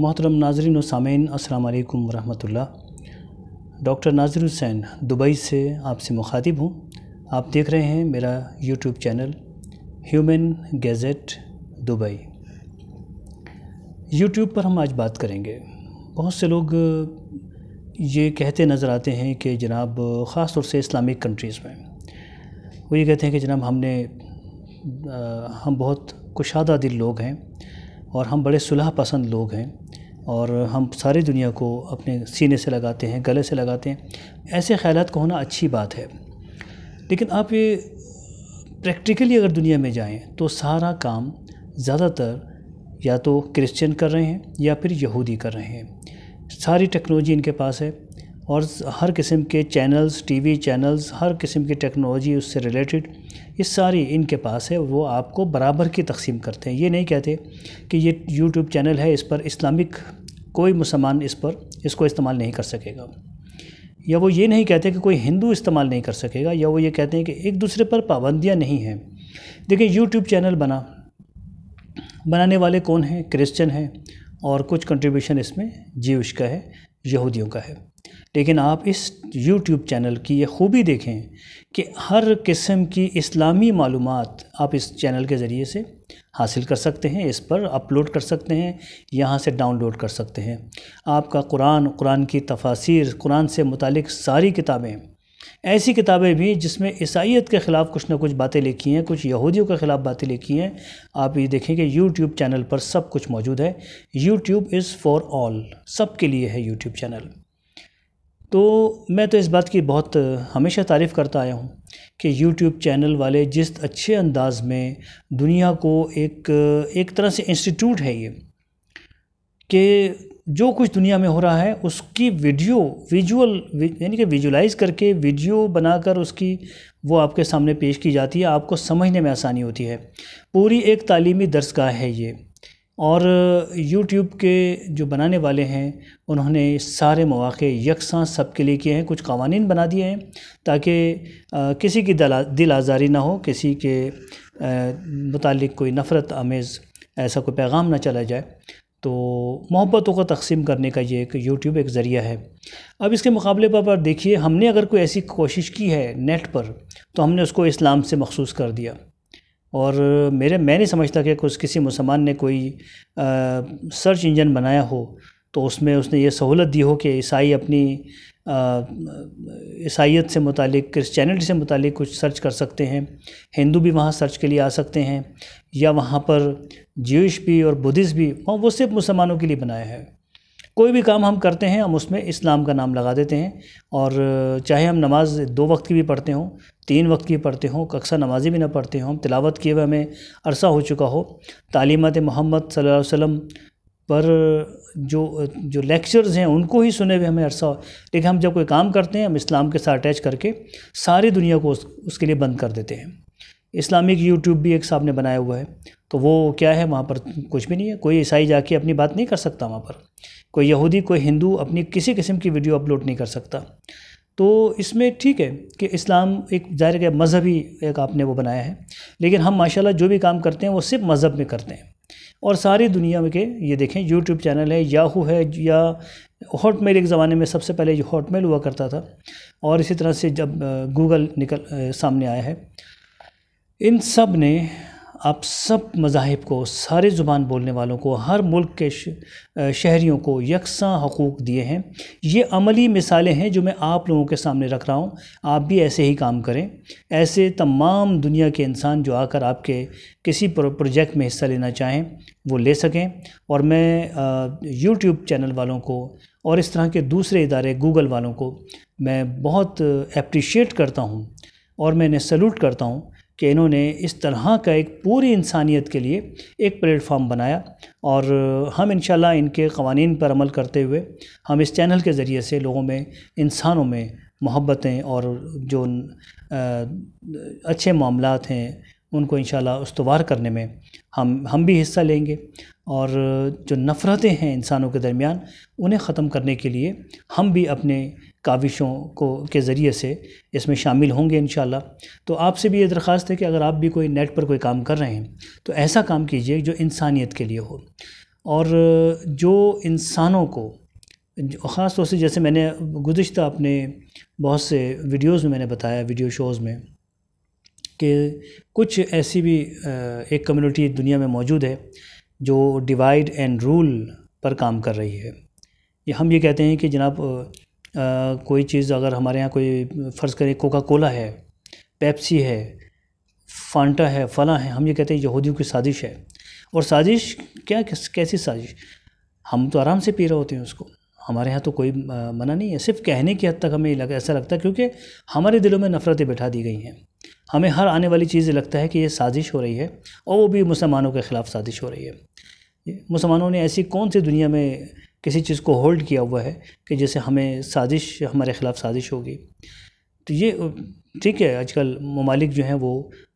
मोहतरम नाजरीन सामीन असलकम वरहमल डॉक्टर नाजिर हुसैन दुबई से आपसे मुखातिब हूँ आप देख रहे हैं मेरा YouTube channel Human Gadget Dubai YouTube पर हम आज बात करेंगे बहुत से लोग ये कहते नज़र आते हैं कि जनाब ख़ास तौर से इस्लामिक कंट्रीज़ में वो ये कहते हैं कि जनाब हमने आ, हम बहुत कुशादा दिल लोग हैं और हम बड़े सुलह पसंद लोग हैं और हम सारी दुनिया को अपने सीने से लगाते हैं गले से लगाते हैं ऐसे ख्याल को होना अच्छी बात है लेकिन आप ये प्रैक्टिकली अगर दुनिया में जाएं तो सारा काम ज़्यादातर या तो क्रिश्चियन कर रहे हैं या फिर यहूदी कर रहे हैं सारी टेक्नोलॉजी इनके पास है और हर किस्म के चैनल्स टीवी चैनल्स हर किस्म की टेक्नोलॉजी उससे रिलेटेड ये सारी इनके पास है वो आपको बराबर की तकसीम करते हैं ये नहीं कहते कि ये यूट्यूब चैनल है इस पर इस्लामिक कोई मुसलमान इस पर इसको इस्तेमाल नहीं कर सकेगा या वो ये नहीं कहते कि कोई हिंदू इस्तेमाल नहीं कर सकेगा या वो ये कहते हैं कि एक दूसरे पर पाबंदियाँ नहीं हैं देखिए यूट्यूब चैनल बना बनाने वाले कौन हैं क्रिश्चन हैं और कुछ कंट्रीब्यूशन इसमें जीवश का है यहूदियों का है लेकिन आप इस YouTube चैनल की ये खूबी देखें कि हर किस्म की इस्लामी मालूम आप इस चैनल के ज़रिए से हासिल कर सकते हैं इस पर अपलोड कर सकते हैं यहाँ से डाउनलोड कर सकते हैं आपका कुरान कुरान की तफासिर कुरान से मुतलिक सारी किताबें ऐसी किताबें भी जिसमें ईसाइत के ख़िलाफ़ कुछ ना कुछ बातें लिखी हैं कुछ यहूदियों के ख़िलाफ़ बातें लिखी हैं आप ये देखें कि यूट्यूब चैनल पर सब कुछ मौजूद है यूट्यूब इज़ फॉर ऑल सब के लिए है यूट्यूब चैनल तो मैं तो इस बात की बहुत हमेशा तारीफ़ करता आया हूँ कि YouTube चैनल वाले जिस अच्छे अंदाज में दुनिया को एक एक तरह से इंस्टीट्यूट है ये कि जो कुछ दुनिया में हो रहा है उसकी वीडियो विजुअल यानी कि विजुलाइज करके वीडियो बनाकर उसकी वो आपके सामने पेश की जाती है आपको समझने में आसानी होती है पूरी एक तालीमी दरसगाह है ये और यूट्यूब के जो बनाने वाले हैं उन्होंने सारे मौाक़े यकसां सब के लिए किए हैं कुछ कवानीन बना दिए हैं ताकि किसी की दिल आज़ारी ना हो किसी के मुतल कोई नफ़रत आमेज़ ऐसा कोई पैगाम ना चला जाए तो मोहब्बतों को तकसीम करने का ये एक यूट्यूब एक ज़रिया है अब इसके मुकाबले पर पर देखिए हमने अगर कोई ऐसी कोशिश की है नेट पर तो हमने उसको इस्लाम से मखसूस कर दिया और मेरे मैं नहीं समझता कि कुछ किसी मुसलमान ने कोई आ, सर्च इंजन बनाया हो तो उसमें उसने ये सहूलत दी हो कि ईसाई अपनी ईसाइत से मुतालिक क्रिश्चियनिटी से मुतालिक कुछ सर्च कर सकते हैं हिंदू भी वहाँ सर्च के लिए आ सकते हैं या वहाँ पर ज्यूश भी और बुद्धिस्ट भी वहाँ वो सिर्फ मुसलमानों के लिए बनाया है कोई भी काम हम करते हैं हम उसमें इस्लाम का नाम लगा देते हैं और चाहे हम नमाज़ दो वक्त की भी पढ़ते हों तीन वक्त की पढ़ते हों कक्षा नमाजी भी ना पढ़ते हों हम तिलावत किए हुए हमें अरसा हो चुका हो तालीमत मोहम्मद सल्लल्लाहु अलैहि वसल्लम पर जो जो लेक्चर्स हैं उनको ही सुने हुए हमें अरसा लेकिन हम जब कोई काम करते हैं हम इस्लाम के साथ अटैच करके सारी दुनिया को उस, उसके लिए बंद कर देते हैं इस्लामिक यूट्यूब भी एक साहब ने बनाया हुआ है तो वो क्या है वहाँ पर कुछ भी नहीं है कोई ईसाई जाके अपनी बात नहीं कर सकता वहाँ पर कोई यहूदी कोई हिंदू अपनी किसी किस्म की वीडियो अपलोड नहीं कर सकता तो इसमें ठीक है कि इस्लाम एक जाहिर है मज़हबी एक आपने वो बनाया है लेकिन हम माशाल्लाह जो भी काम करते हैं वो सिर्फ मज़हब में करते हैं और सारी दुनिया में के ये देखें यूट्यूब चैनल है याहू है या हॉटमेल एक ज़माने में सबसे पहले जो हॉटमेल हुआ करता था और इसी तरह से जब गूगल निकल सामने आया है इन सब ने आप सब मज़ाहब को सारे ज़ुबान बोलने वालों को हर मुल्क के शहरीों को यकसा हकूक़ दिए हैं ये अमली मिसालें हैं जो मैं आप लोगों के सामने रख रहा हूँ आप भी ऐसे ही काम करें ऐसे तमाम दुनिया के इंसान जो आकर आपके किसी प्रोजेक्ट में हिस्सा लेना चाहें वो ले सकें और मैं यूट्यूब चैनल वालों को और इस तरह के दूसरे इदारे गूगल वालों को मैं बहुत अप्रिशिएट करता हूँ और मैं इन्हें सल्यूट करता हूँ कि इन्होंने इस तरह का एक पूरी इंसानियत के लिए एक प्लेटफॉर्म बनाया और हम इन इनके कवानीन पर अमल करते हुए हम इस चैनल के ज़रिए से लोगों में इंसानों में मोहब्बतें और जो अच्छे मामलात हैं उनको इन उसवार करने में हम हम भी हिस्सा लेंगे और जो नफ़रतें हैं इंसानों के दरमियान उन्हें ख़त्म करने के लिए हम भी अपने काविशों को के ज़रिए से इसमें शामिल होंगे इन तो आपसे भी ये दरख्वास्त है कि अगर आप भी कोई नेट पर कोई काम कर रहे हैं तो ऐसा काम कीजिए जो इंसानियत के लिए हो और जो इंसानों को ख़ास तौर से जैसे मैंने गुज्त अपने बहुत से वीडियोज़ में मैंने बताया वीडियो शोज़ में कि कुछ ऐसी भी एक कम्युनिटी दुनिया में मौजूद है जो डिवाइड एंड रूल पर काम कर रही है हम ये कहते हैं कि जनाब कोई चीज़ अगर हमारे यहाँ कोई फ़र्ज़ करें कोका कोला है पेप्सी है फांटा है फला है हम ये कहते हैं यहूदियों की साजिश है और साजिश क्या कैसी साजिश हम तो आराम से पी रहे होते हैं उसको हमारे यहाँ तो कोई मना नहीं है सिर्फ कहने की हद तक हमें लग, ऐसा लगता है क्योंकि हमारे दिलों में नफ़रतें बैठा दी गई हैं हमें हर आने वाली चीज़ लगता है कि ये साजिश हो रही है और वो भी मुसलमानों के ख़िलाफ़ साजिश हो रही है मुसलमानों ने ऐसी कौन सी दुनिया में किसी चीज़ को होल्ड किया हुआ है कि जैसे हमें साजिश हमारे ख़िलाफ़ साजिश होगी तो ये ठीक है आजकल ममालिक जो हैं वो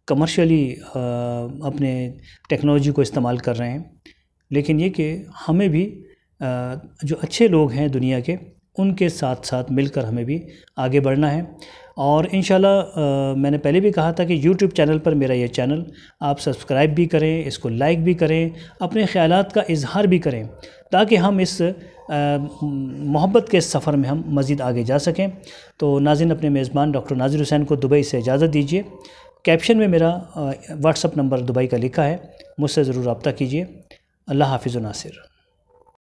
कमर्शली अपने टेक्नोलॉजी को इस्तेमाल कर रहे हैं लेकिन ये कि हमें भी आ, जो अच्छे लोग हैं दुनिया के उनके साथ साथ मिलकर हमें भी आगे बढ़ना है और इन मैंने पहले भी कहा था कि यूट्यूब चैनल पर मेरा ये चैनल आप सब्सक्राइब भी करें इसको लाइक भी करें अपने ख्याल का इजहार भी करें ताकि हम इस मोहब्बत के सफ़र में हम मज़ीद आगे जा सकें तो नाजिन अपने मेज़बान डॉक्टर नाजिर हुसैन को दुबई से इजाज़त दीजिए कैप्शन में मेरा व्हाट्सअप नंबर दुबई का लिखा है मुझसे ज़रूर रबता कीजिए अल्लाह हाफिज़ नासिर